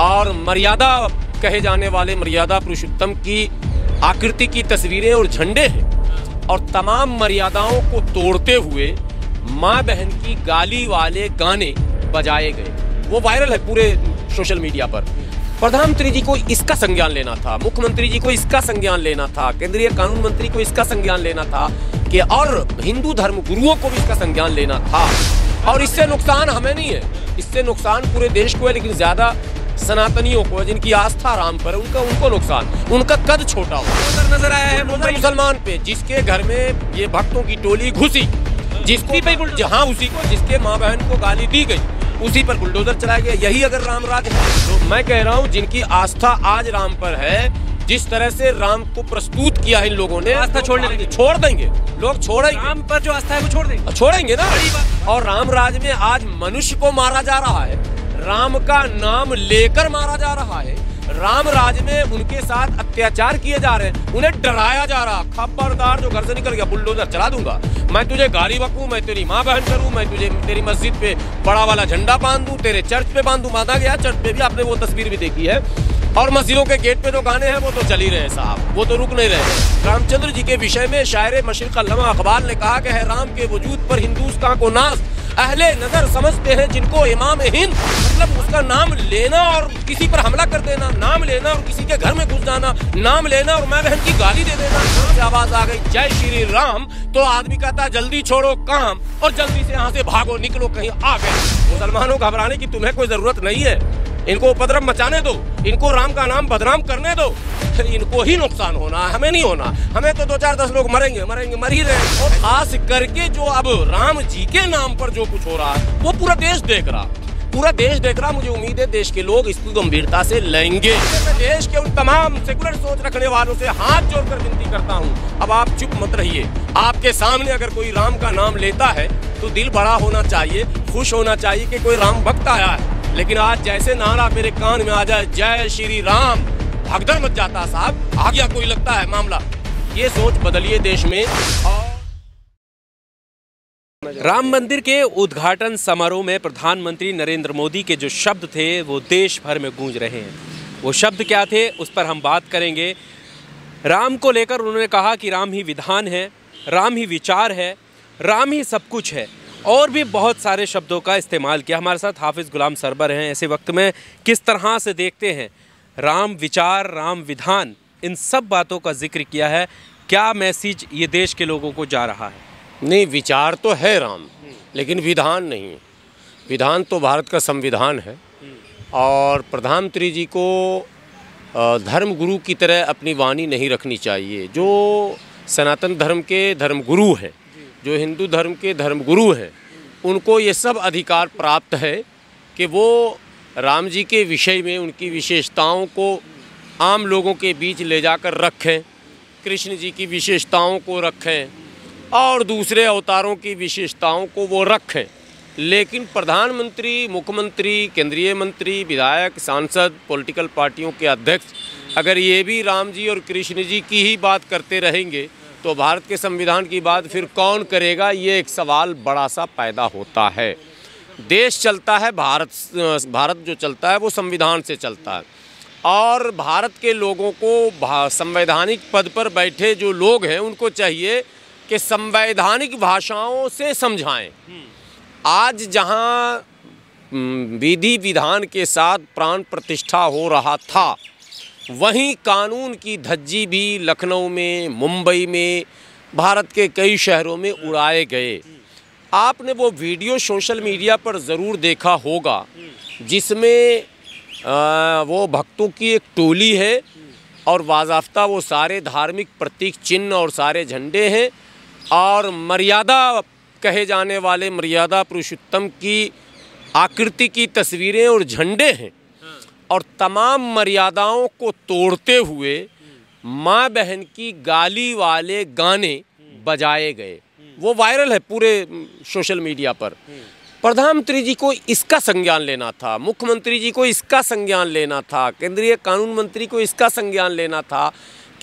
और मर्यादा कहे जाने वाले मर्यादा पुरुषोत्तम की आकृति की तस्वीरें और झंडे हैं और तमाम मर्यादाओं को तोड़ते हुए माँ बहन की गाली वाले गाने बजाए गए वो वायरल है पूरे सोशल मीडिया पर प्रधानमंत्री जी को इसका संज्ञान लेना था मुख्यमंत्री जी को इसका संज्ञान लेना था केंद्रीय कानून मंत्री को इसका संज्ञान लेना था कि और हिंदू धर्म गुरुओं को भी इसका संज्ञान लेना था और इससे नुकसान हमें नहीं है इससे नुकसान पूरे देश को है लेकिन ज्यादा सनातनियों को जिनकी आस्था राम पर उनका उनको नुकसान उनका कद छोटा हो नजर आया है मुंबई मुसलमान पे जिसके घर में ये भक्तों की टोली घुसी जिसको बिल्कुल जहाँ उसी को जिसके माँ बहन को गाली दी गई उसी पर बुलडोजर चलाया गया यही अगर राम राज है तो मैं कह रहा हूँ जिनकी आस्था आज राम पर है जिस तरह से राम को प्रस्तुत किया है इन लोगों ने आस्था तो छोड़ने देंगे छोड़ देंगे लोग छोड़ेंगे राम पर जो आस्था है वो छोड़ देंगे छोड़ेंगे ना और राम राज में आज मनुष्य को मारा जा रहा है राम का नाम लेकर मारा जा रहा है राम राज में उनके साथ अत्याचार किए जा रहे हैं उन्हें डराया जा रहा खबरदार जो घर से निकल गया बुलडोजर चला दूंगा मैं तुझे गाड़ी बकू मैं तेरी माँ बहन करूँ मैं तुझे तेरी मस्जिद पे बड़ा वाला झंडा बांध दूँ तेरे चर्च पे बांध दूँ माता गया चर्च पे भी आपने वो तस्वीर भी देखी है और मस्जिदों के गेट पे जो तो गाने हैं वो तो चल ही रहे हैं साहब वो तो रुक नहीं रहे रामचंद्र जी के विषय में शायर मशरक अल्लामा अखबार ने कहा कि है राम के वजूद पर हिंदुस्तान को नाश अहले नजर समझते हैं जिनको इमाम हिंद मतलब उसका नाम लेना और किसी पर हमला कर देना नाम लेना और किसी के घर में घुस जाना नाम लेना और मैं बहन की गाली दे देना आवाज आ गई जय श्री राम तो आदमी कहता जल्दी छोड़ो काम और जल्दी से यहाँ से भागो निकलो कहीं आ गए मुसलमानों घबराने की तुम्हें कोई जरूरत नहीं है इनको उपद्रव मचाने दो इनको राम का नाम बदनाम करने दो इनको ही नुकसान होना हमें नहीं होना हमें तो दो चार दस लोग मरेंगे मरेंगे मर ही रहे और खास करके जो अब राम जी के नाम पर जो कुछ हो रहा है वो पूरा देश देख रहा पूरा देश देख रहा मुझे उम्मीद है देश के लोग इसको गंभीरता से लेंगे मैं देश के उन तमाम सेकुलर सोच रखने वालों से हाथ जोड़कर विनती करता हूँ अब आप चुप मत रहिए आपके सामने अगर कोई राम का नाम लेता है तो दिल बड़ा होना चाहिए खुश होना चाहिए कि कोई राम भक्त आया है लेकिन आज जैसे नारा मेरे कान में आ जाए जय श्री राम भगदर मत जाता साहब गया कोई लगता है मामला ये सोच बदलिए देश में और राम मंदिर के उद्घाटन समारोह में प्रधानमंत्री नरेंद्र मोदी के जो शब्द थे वो देश भर में गूंज रहे हैं वो शब्द क्या थे उस पर हम बात करेंगे राम को लेकर उन्होंने कहा कि राम ही विधान है राम ही विचार है राम ही सब कुछ है और भी बहुत सारे शब्दों का इस्तेमाल किया हमारे साथ हाफिज़ गुलाम सरबर हैं ऐसे वक्त में किस तरह से देखते हैं राम विचार राम विधान इन सब बातों का जिक्र किया है क्या मैसेज ये देश के लोगों को जा रहा है नहीं विचार तो है राम लेकिन विधान नहीं है विधान तो भारत का संविधान है और प्रधानमंत्री जी को धर्म गुरु की तरह अपनी वाणी नहीं रखनी चाहिए जो सनातन धर्म के धर्म गुरु हैं जो हिंदू धर्म के धर्मगुरु हैं उनको ये सब अधिकार प्राप्त है कि वो राम जी के विषय में उनकी विशेषताओं को आम लोगों के बीच ले जाकर रखें कृष्ण जी की विशेषताओं को रखें और दूसरे अवतारों की विशेषताओं को वो रखें लेकिन प्रधानमंत्री मुख्यमंत्री केंद्रीय मंत्री विधायक सांसद पॉलिटिकल पार्टियों के अध्यक्ष अगर ये भी राम जी और कृष्ण जी की ही बात करते रहेंगे तो भारत के संविधान की बात फिर कौन करेगा ये एक सवाल बड़ा सा पैदा होता है देश चलता है भारत भारत जो चलता है वो संविधान से चलता है और भारत के लोगों को संवैधानिक पद पर बैठे जो लोग हैं उनको चाहिए कि संवैधानिक भाषाओं से समझाएं आज जहां विधि विधान के साथ प्राण प्रतिष्ठा हो रहा था वहीं कानून की धज्जी भी लखनऊ में मुंबई में भारत के कई शहरों में उड़ाए गए आपने वो वीडियो सोशल मीडिया पर ज़रूर देखा होगा जिसमें वो भक्तों की एक टोली है और बाजाफ्ता वो सारे धार्मिक प्रतीक चिन्ह और सारे झंडे हैं और मर्यादा कहे जाने वाले मर्यादा पुरुषोत्तम की आकृति की तस्वीरें और झंडे हैं और तमाम मर्यादाओं को तोड़ते हुए माँ बहन की गाली वाले गाने बजाए गए वो वायरल है पूरे सोशल मीडिया पर प्रधानमंत्री जी को इसका संज्ञान लेना था मुख्यमंत्री जी को इसका संज्ञान लेना था केंद्रीय कानून मंत्री को इसका संज्ञान लेना था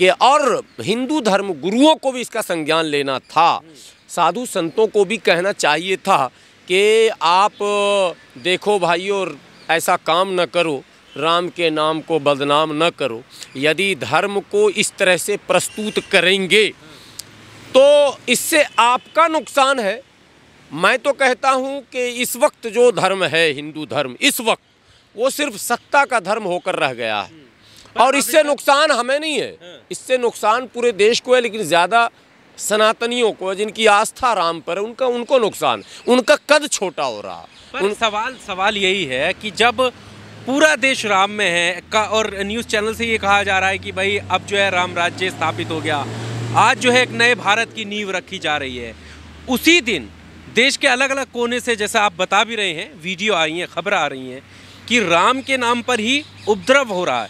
कि और हिंदू धर्म गुरुओं को भी इसका संज्ञान लेना था साधु संतों को भी कहना चाहिए था कि आप देखो भाई और ऐसा काम न करो राम के नाम को बदनाम न करो यदि धर्म को इस तरह से प्रस्तुत करेंगे तो इससे आपका नुकसान है मैं तो कहता हूँ कि इस वक्त जो धर्म है हिंदू धर्म इस वक्त वो सिर्फ सत्ता का धर्म होकर रह गया है हम्म। और इससे नुकसान हमें नहीं है हाँ। इससे नुकसान पूरे देश को है लेकिन ज़्यादा सनातनियों को जिनकी आस्था राम पर है उनका उनको नुकसान उनका कद छोटा हो रहा पर उन... सवाल सवाल यही है कि जब पूरा देश राम में है का और न्यूज़ चैनल से ये कहा जा रहा है कि भाई अब जो है राम राज्य स्थापित हो गया आज जो है एक नए भारत की नींव रखी जा रही है उसी दिन देश के अलग अलग कोने से जैसा आप बता भी रहे हैं वीडियो आ रही हैं खबर आ रही हैं कि राम के नाम पर ही उपद्रव हो रहा है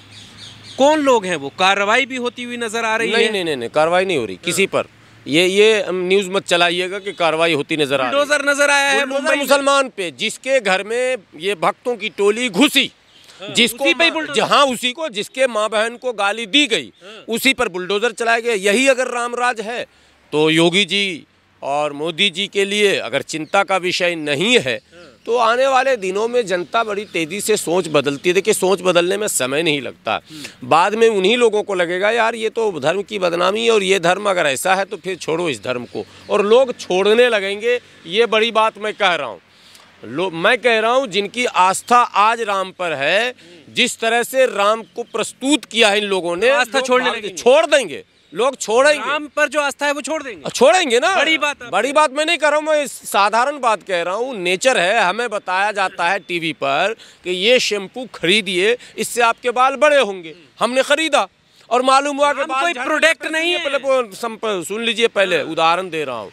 कौन लोग हैं वो कार्रवाई भी होती हुई नज़र आ रही नहीं, है नहीं नहीं नहीं कार्रवाई नहीं हो रही किसी हाँ। पर ये ये न्यूज मत चलाइएगा कि कार्रवाई होती नजर आ रही नजर आया है मुसलमान पे जिसके घर में ये भक्तों की टोली घुसी हाँ, जिसको पे जहाँ उसी को जिसके माँ बहन को गाली दी गई हाँ। उसी पर बुलडोजर चलाया गया यही अगर रामराज है तो योगी जी और मोदी जी के लिए अगर चिंता का विषय नहीं है हाँ। तो आने वाले दिनों में जनता बड़ी तेज़ी से सोच बदलती है देखिए सोच बदलने में समय नहीं लगता हम्म। बाद में उन्हीं लोगों को लगेगा यार ये तो धर्म की बदनामी है और ये धर्म अगर ऐसा है तो फिर छोड़ो इस धर्म को और लोग छोड़ने लगेंगे ये बड़ी बात मैं कह रहा हूँ लो मैं कह रहा हूँ जिनकी आस्था आज राम पर है जिस तरह से राम को प्रस्तुत किया है इन लोगों ने आस्था छोड़ने लगे छोड़ देंगे लोग छोड़ेंगे राम पर जो आस्था है वो छोड़ देंगे छोड़ेंगे ना बड़ी बात बड़ी बात मैं नहीं कर रहा हूँ मैं साधारण बात कह रहा हूँ नेचर है हमें बताया जाता है टीवी पर कि ये शैम्पू खरीदिए इससे आपके बाल बड़े होंगे हमने खरीदा और मालूम हुआ कि कोई प्रोडक्ट नहीं है मतलब पहले सुन लीजिए पहले उदाहरण दे रहा हूँ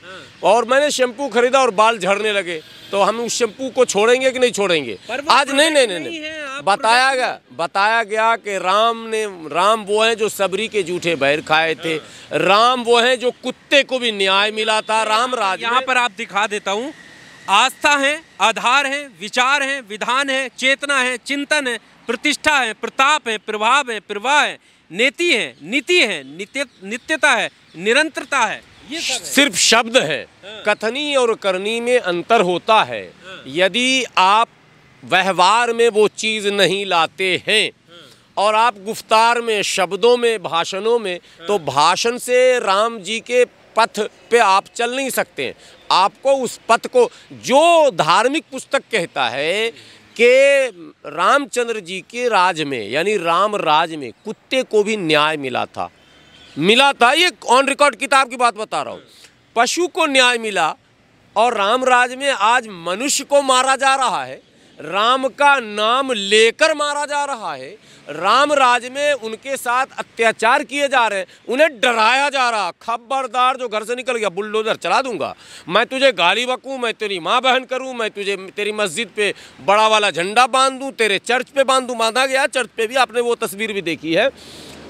और मैंने शैम्पू खरीदा और बाल झड़ने लगे तो हम उस शैम्पू को छोड़ेंगे कि नहीं छोड़ेंगे आज नहीं नहीं नहीं, नहीं, नहीं। बताया गया बताया गया कि राम ने राम वो हैं जो सबरी के जूठे बैर खाए थे राम वो हैं जो कुत्ते को भी न्याय मिला था राम राज यहाँ पर आप दिखा देता हूँ आस्था है आधार है विचार है विधान है चेतना है चिंतन है प्रतिष्ठा है प्रताप है प्रभाव है प्रवाह है नेति है नीति है नित्यता है निरंतरता है ये सिर्फ शब्द है हाँ। कथनी और करनी में अंतर होता है हाँ। यदि आप व्यवहार में वो चीज़ नहीं लाते हैं हाँ। और आप गुफ्तार में शब्दों में भाषणों में तो भाषण से राम जी के पथ पे आप चल नहीं सकते आपको उस पथ को जो धार्मिक पुस्तक कहता है कि रामचंद्र जी के राज में यानी राम राज में कुत्ते को भी न्याय मिला था मिला था ये ऑन रिकॉर्ड किताब की बात बता रहा हूँ पशु को न्याय मिला और राम राज में आज मनुष्य को मारा जा रहा है राम का नाम लेकर मारा जा रहा है राम राज में उनके साथ अत्याचार किए जा रहे हैं उन्हें डराया जा रहा खबरदार जो घर से निकल गया बुलडोजर चला दूंगा मैं तुझे गाली बकूँ मैं तेरी माँ बहन करूँ मैं तुझे तेरी मस्जिद पे बड़ा वाला झंडा बांध दूँ तेरे चर्च पे बांध दूँ बांधा गया चर्च पे भी आपने वो तस्वीर भी देखी है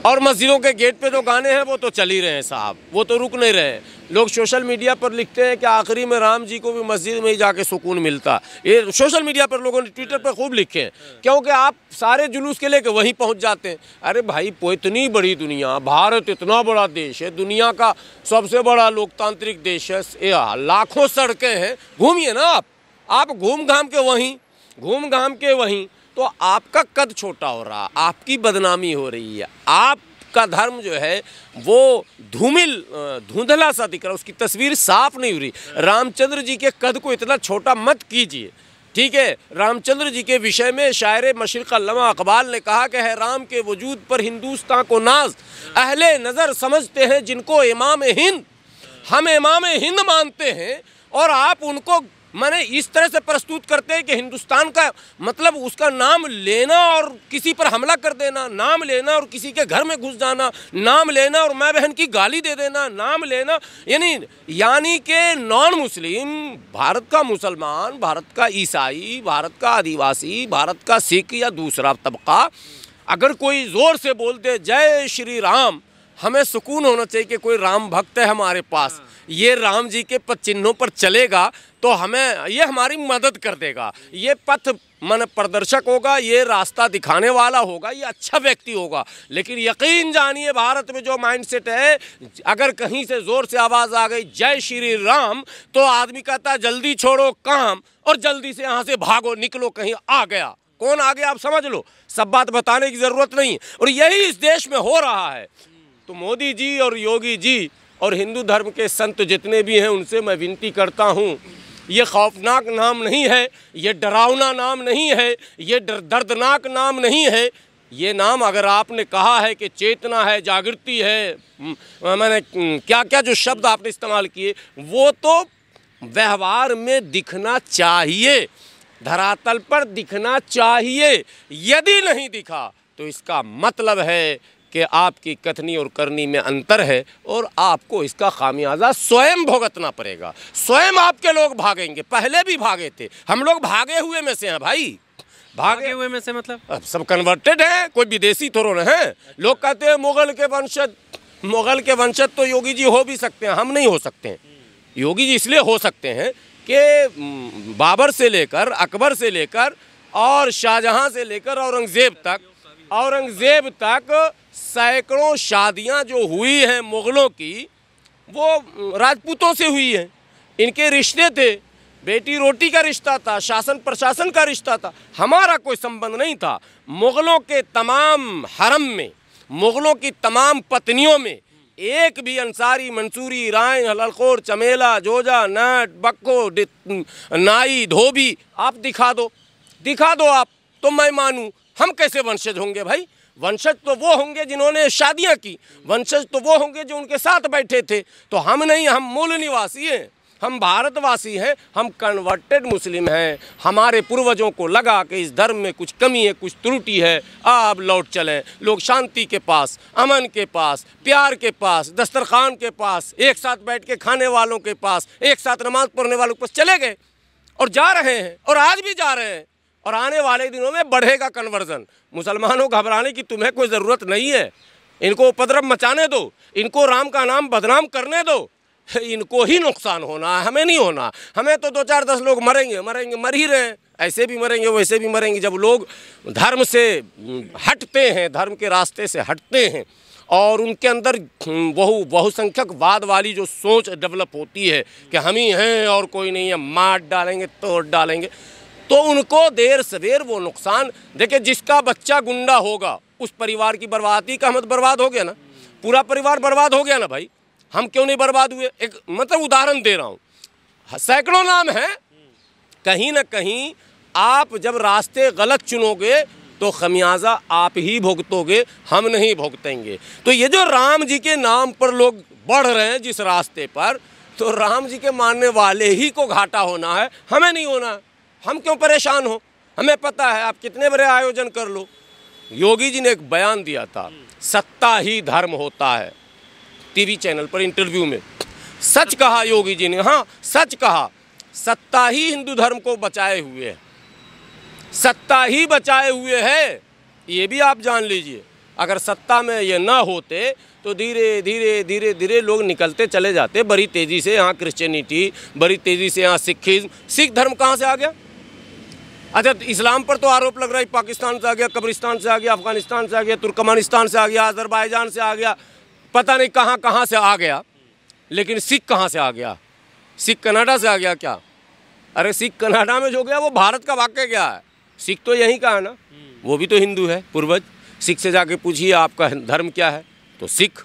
और मस्जिदों के गेट पे जो तो गाने हैं वो तो चल ही रहे हैं साहब वो तो रुक नहीं रहे हैं लोग सोशल मीडिया पर लिखते हैं कि आखिरी में राम जी को भी मस्जिद में ही जाके सुकून मिलता ये सोशल मीडिया पर लोगों ने ट्विटर पर खूब लिखे हैं क्योंकि आप सारे जुलूस के लेके वहीं पहुंच जाते हैं अरे भाई वो इतनी बड़ी दुनिया भारत इतना बड़ा देश है दुनिया का सबसे बड़ा लोकतांत्रिक देश है लाखों सड़कें हैं घूमिए ना आप घूम घाम के वहीं घूम घाम के वहीं तो आपका कद छोटा हो रहा आपकी बदनामी हो रही है आपका धर्म जो है वो धूमिल धुंधला सा दिख रहा उसकी तस्वीर साफ नहीं हो रही रामचंद्र जी के कद को इतना छोटा मत कीजिए ठीक है रामचंद्र जी के विषय में शायर लमा अकबाल ने कहा कि है राम के वजूद पर हिंदुस्तान को नाज अहले नज़र समझते हैं जिनको इमाम हिंद हम इमाम हिंद मानते हैं और आप उनको मैंने इस तरह से प्रस्तुत करते हैं कि हिंदुस्तान का मतलब उसका नाम लेना और किसी पर हमला कर देना नाम लेना और किसी के घर में घुस जाना नाम लेना और मैं बहन की गाली दे देना नाम लेना यानी यानी के नॉन मुस्लिम भारत का मुसलमान भारत का ईसाई भारत का आदिवासी भारत का सिख या दूसरा तबका अगर कोई ज़ोर से बोलते जय श्री राम हमें सुकून होना चाहिए कि कोई राम भक्त है हमारे पास हाँ। ये राम जी के पद चिन्हों पर चलेगा तो हमें ये हमारी मदद कर देगा ये पथ मन प्रदर्शक होगा ये रास्ता दिखाने वाला होगा ये अच्छा व्यक्ति होगा लेकिन यकीन जानिए भारत में जो माइंडसेट है अगर कहीं से ज़ोर से आवाज़ आ गई जय श्री राम तो आदमी कहता जल्दी छोड़ो काम और जल्दी से यहाँ से भागो निकलो कहीं आ गया कौन आ गया आप समझ लो सब बात बताने की ज़रूरत नहीं और यही इस देश में हो रहा है तो मोदी जी और योगी जी और हिंदू धर्म के संत जितने भी हैं उनसे मैं विनती करता हूँ ये खौफनाक नाम नहीं है ये डरावना नाम नहीं है ये डर, दर्दनाक नाम नहीं है ये नाम अगर आपने कहा है कि चेतना है जागृति है मैंने क्या क्या जो शब्द आपने इस्तेमाल किए वो तो व्यवहार में दिखना चाहिए धरातल पर दिखना चाहिए यदि नहीं दिखा तो इसका मतलब है कि आपकी कथनी और करनी में अंतर है और आपको इसका खामियाजा स्वयं भुगतना पड़ेगा स्वयं आपके लोग भागेंगे पहले भी भागे थे हम लोग भागे हुए में से हैं भाई भागे हुए में से मतलब अब सब कन्वर्टेड हैं कोई विदेशी थोड़ो न है अच्छा। लोग कहते हैं मुगल के वंशज मुगल के वंशज तो योगी जी हो भी सकते हैं हम नहीं हो सकते हैं हम्म। योगी जी इसलिए हो सकते हैं कि बाबर से लेकर अकबर से लेकर और शाहजहाँ से लेकर औरंगज़ेब तक औरंगज़ेब तक सैकड़ों शादियां जो हुई हैं मुग़लों की वो राजपूतों से हुई हैं इनके रिश्ते थे बेटी रोटी का रिश्ता था शासन प्रशासन का रिश्ता था हमारा कोई संबंध नहीं था मुग़लों के तमाम हरम में मुग़लों की तमाम पत्नियों में एक भी अंसारी मंसूरी राय हलखोर चमेला जोजा नट बक्को नाई धोबी आप दिखा दो दिखा दो आप तो मैं मानूँ हम कैसे वंशज होंगे भाई वंशज तो वो होंगे जिन्होंने शादियाँ की वंशज तो वो होंगे जो उनके साथ बैठे थे तो हम नहीं हम मूल निवासी हैं हम भारतवासी हैं हम कन्वर्टेड मुस्लिम हैं हमारे पूर्वजों को लगा कि इस धर्म में कुछ कमी है कुछ त्रुटि है आप लौट चलें लोग शांति के पास अमन के पास प्यार के पास दस्तरखान के पास एक साथ बैठ के खाने वालों के पास एक साथ नमाज पढ़ने वालों के पास चले गए और जा रहे हैं और आज भी जा रहे हैं और आने वाले दिनों में बढ़ेगा कन्वर्जन मुसलमानों घबराने की तुम्हें कोई ज़रूरत नहीं है इनको उपद्रव मचाने दो इनको राम का नाम बदनाम करने दो इनको ही नुकसान होना है हमें नहीं होना हमें तो दो चार दस लोग मरेंगे मरेंगे मर ही रहे हैं ऐसे भी मरेंगे वैसे भी मरेंगे जब लोग धर्म से हटते हैं धर्म के रास्ते से हटते हैं और उनके अंदर बहु बहुसंख्यक वाद वाली जो सोच डेवलप होती है कि हम ही हैं और कोई नहीं है मार डालेंगे तोड़ डालेंगे तो उनको देर सवेर वो नुकसान देखिए जिसका बच्चा गुंडा होगा उस परिवार की बर्बादी का हम मतलब बर्बाद हो गया ना पूरा परिवार बर्बाद हो गया ना भाई हम क्यों नहीं बर्बाद हुए एक मतलब उदाहरण दे रहा हूँ सैकड़ों नाम हैं कहीं ना कहीं आप जब रास्ते गलत चुनोगे तो खमियाजा आप ही भुगतोगे हम नहीं भुगतेंगे तो ये जो राम जी के नाम पर लोग बढ़ रहे हैं जिस रास्ते पर तो राम जी के मानने वाले ही को घाटा होना है हमें नहीं होना है हम क्यों परेशान हो हमें पता है आप कितने बड़े आयोजन कर लो योगी जी ने एक बयान दिया था सत्ता ही धर्म होता है टीवी चैनल पर इंटरव्यू में सच कहा योगी जी ने हाँ सच कहा सत्ता ही हिंदू धर्म को बचाए हुए है सत्ता ही बचाए हुए है ये भी आप जान लीजिए अगर सत्ता में ये ना होते तो धीरे धीरे धीरे धीरे लोग निकलते चले जाते बड़ी तेज़ी से यहाँ क्रिश्चियनिटी बड़ी तेज़ी से यहाँ सिखिज़्म सिख धर्म कहाँ से आ गया अच्छा तो इस्लाम पर तो आरोप लग रहा है पाकिस्तान से आ गया कब्रिस्तान से आ गया अफगानिस्तान से आ गया तुर्कमानिस्तान से आ गया अजरबैजान से आ गया पता नहीं कहाँ कहाँ से आ गया लेकिन सिख कहाँ से आ गया सिख कनाडा से आ गया क्या अरे सिख कनाडा में जो गया वो भारत का वाक्य क्या है सिख तो यहीं का है ना वो भी तो हिंदू है पूर्वज सिख से जाके पूछिए आपका धर्म क्या है तो सिख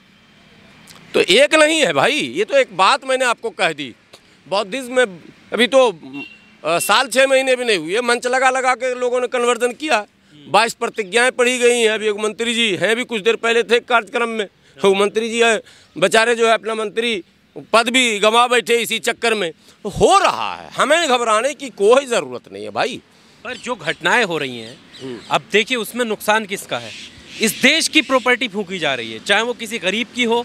तो एक नहीं है भाई ये तो एक बात मैंने आपको कह दी बौद्धिज्म में अभी तो साल छः महीने भी नहीं हुए मंच लगा लगा के लोगों ने कन्वर्जन किया बाईस प्रतिज्ञाएं पढ़ी गई हैं अभी एक मंत्री जी हैं भी कुछ देर पहले थे कार्यक्रम में तो वो मंत्री जी है बेचारे जो है अपना मंत्री पद भी गंवा बैठे इसी चक्कर में हो रहा है हमें घबराने की कोई ज़रूरत नहीं है भाई पर जो घटनाएं हो रही हैं हम्म। अब देखिए उसमें नुकसान किसका है इस देश की प्रॉपर्टी फूकी जा रही है चाहे वो किसी गरीब की हो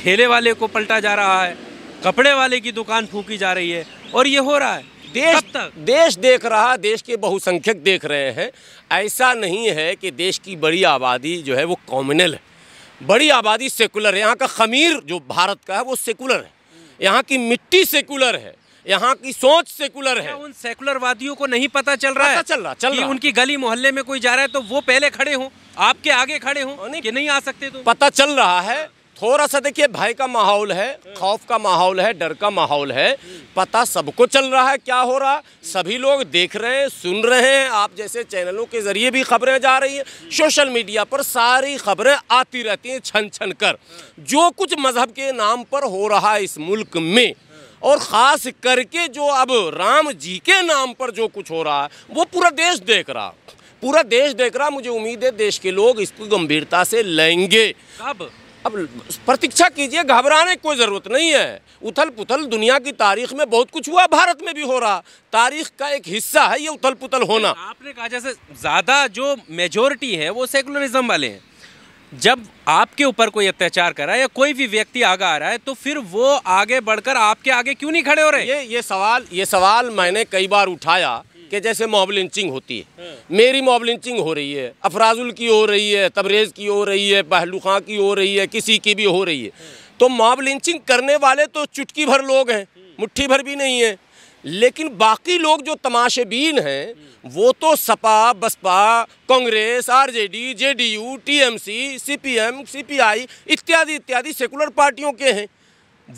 ठेले वाले को पलटा जा रहा है कपड़े वाले की दुकान फूकी जा रही है और ये हो रहा है देश तक देश देख रहा देश के बहुसंख्यक देख रहे हैं ऐसा नहीं है कि देश की बड़ी आबादी जो है वो कॉमनल है बड़ी आबादी सेकुलर है यहाँ का खमीर जो भारत का है वो सेकुलर है यहाँ की मिट्टी सेकुलर है यहाँ की सोच सेकुलर है उन सेकुलर वादियों को नहीं पता चल रहा पता है चल रहा चल रहा उनकी गली मोहल्ले में कोई जा रहा है तो वो पहले खड़े हों आपके आगे खड़े हों नहीं, नहीं आ सकते तो पता चल रहा है थोड़ा सा देखिए भय का माहौल है खौफ का माहौल है डर का माहौल है पता सबको चल रहा है क्या हो रहा सभी लोग देख रहे हैं सुन रहे हैं आप जैसे चैनलों के ज़रिए भी खबरें जा रही हैं सोशल मीडिया पर सारी खबरें आती रहती हैं छन छन कर जो कुछ मज़हब के नाम पर हो रहा है इस मुल्क में और ख़ास करके जो अब राम जी के नाम पर जो कुछ हो रहा है वो पूरा देश देख रहा पूरा देश देख रहा मुझे उम्मीद है देश के लोग इसको गंभीरता से लेंगे अब अब प्रतीक्षा कीजिए घबराने की कोई ज़रूरत नहीं है उथल पुथल दुनिया की तारीख में बहुत कुछ हुआ भारत में भी हो रहा तारीख का एक हिस्सा है ये उथल पुथल होना आपने कहा जैसे ज़्यादा जो मेजोरिटी है वो सेकुलरिज्म वाले हैं जब आपके ऊपर कोई अत्याचार कर रहा है या कोई भी व्यक्ति आगे आ रहा है तो फिर वो आगे बढ़कर आपके आगे क्यों नहीं खड़े हो रहे ये ये सवाल ये सवाल मैंने कई बार उठाया कि जैसे मॉब लिंचिंग होती है हाँ। मेरी मॉब लिंचिंग हो रही है अफराजुल की हो रही है तबरेज़ की हो रही है पहलू खां की हो रही है किसी की भी हो रही है हाँ। तो मॉब लिंचिंग करने वाले तो चुटकी भर लोग हैं हाँ। मुट्ठी भर भी नहीं है लेकिन बाकी लोग जो तमाशबीन हैं वो तो Sapa Baspa Congress RJD JDU TMC CPM CPI इत्यादि इत्यादि सेकुलर पार्टियों के हैं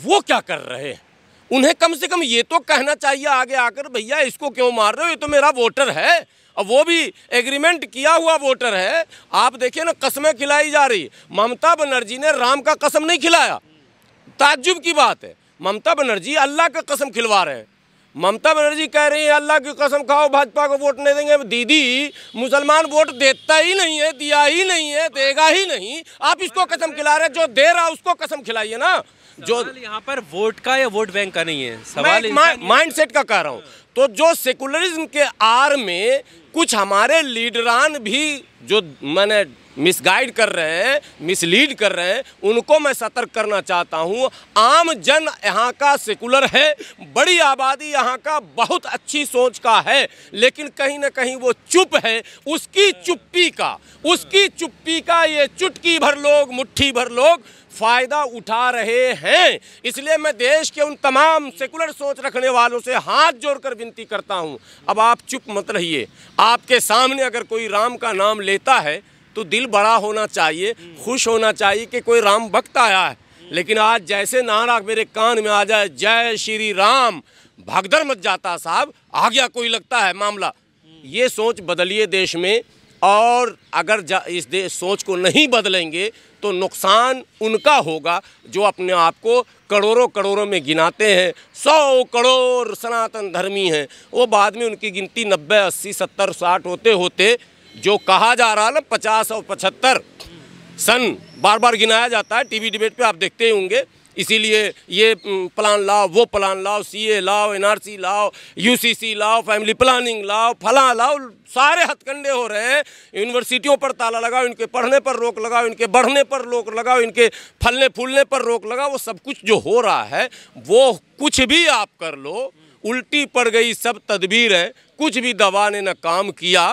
वो क्या कर रहे हैं उन्हें कम से कम ये तो कहना चाहिए आगे आकर भैया इसको क्यों मार रहे हो ये तो मेरा वोटर है अब वो भी एग्रीमेंट किया हुआ वोटर है आप देखिए ना कसमें खिलाई जा रही ममता बनर्जी ने राम का कसम नहीं खिलाया ताज्जुब की बात है ममता बनर्जी अल्लाह का कसम खिलवा रहे हैं ममता बनर्जी कह रही है अल्लाह की कसम खाओ भाजपा को वोट नहीं देंगे दीदी मुसलमान वोट देता ही नहीं है दिया ही नहीं है देगा ही नहीं आप इसको कसम खिला रहे जो दे रहा उसको कसम खिलाइए ना जो यहाँ पर वोट का या वोट बैंक का नहीं है सवाल माइंड सेट का कह रहा हूँ तो जो सेकुलरिज्म के आर में कुछ हमारे लीडरान भी जो मैंने मिसगाइड कर रहे हैं मिसलीड कर रहे हैं उनको मैं सतर्क करना चाहता हूँ आम जन यहाँ का सेकुलर है बड़ी आबादी यहाँ का बहुत अच्छी सोच का है लेकिन कहीं ना कहीं वो चुप है उसकी चुप्पी का उसकी चुप्पी का ये चुटकी भर लोग मुट्ठी भर लोग फ़ायदा उठा रहे हैं इसलिए मैं देश के उन तमाम सेकुलर सोच रखने वालों से हाथ जोड़कर विनती करता हूँ अब आप चुप मत रहिए आपके सामने अगर कोई राम का नाम लेता है तो दिल बड़ा होना चाहिए खुश होना चाहिए कि कोई राम भक्त आया है लेकिन आज जैसे नारा मेरे कान में आ जाए जय श्री राम भगदर मत जाता साहब आ गया कोई लगता है मामला ये सोच बदलिए देश में और अगर इस देश सोच को नहीं बदलेंगे तो नुकसान उनका होगा जो अपने आप को करोड़ों करोड़ों में गिनाते हैं सौ करोड़ सनातन धर्मी हैं वो बाद में उनकी गिनती नब्बे अस्सी सत्तर साठ होते होते जो कहा जा रहा ना पचास और पचहत्तर सन बार बार गिनाया जाता है टीवी डिबेट पे आप देखते ही होंगे इसीलिए ये प्लान लाओ वो प्लान लाओ सीए लाओ एनआरसी लाओ यूसीसी लाओ फैमिली प्लानिंग लाओ फला लाओ सारे हथकंडे हो रहे हैं यूनिवर्सिटियों पर ताला लगाओ इनके पढ़ने पर रोक लगाओ इनके बढ़ने पर रोक लगाओ इनके फलने फूलने पर रोक लगाओ वो सब कुछ जो हो रहा है वो कुछ भी आप कर लो उल्टी पड़ गई सब तदबीर है कुछ भी दवा ने न काम किया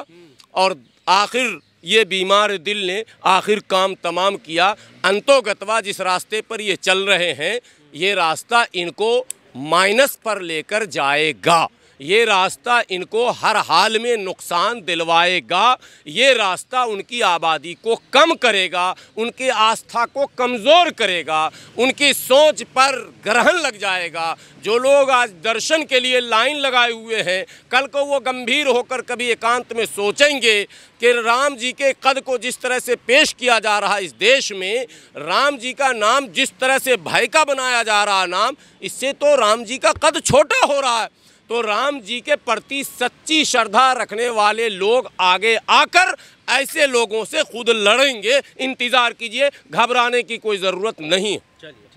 और आखिर ये बीमार दिल ने आखिर काम तमाम किया अंतोगतवा जिस रास्ते पर ये चल रहे हैं ये रास्ता इनको माइनस पर लेकर जाएगा ये रास्ता इनको हर हाल में नुकसान दिलवाएगा ये रास्ता उनकी आबादी को कम करेगा उनकी आस्था को कमज़ोर करेगा उनकी सोच पर ग्रहण लग जाएगा जो लोग आज दर्शन के लिए लाइन लगाए हुए हैं कल को वो गंभीर होकर कभी एकांत में सोचेंगे कि राम जी के कद को जिस तरह से पेश किया जा रहा इस देश में राम जी का नाम जिस तरह से भय का बनाया जा रहा नाम इससे तो राम जी का कद छोटा हो रहा है तो राम जी के प्रति सच्ची श्रद्धा रखने वाले लोग आगे आकर ऐसे लोगों से खुद लड़ेंगे इंतज़ार कीजिए घबराने की कोई ज़रूरत नहीं है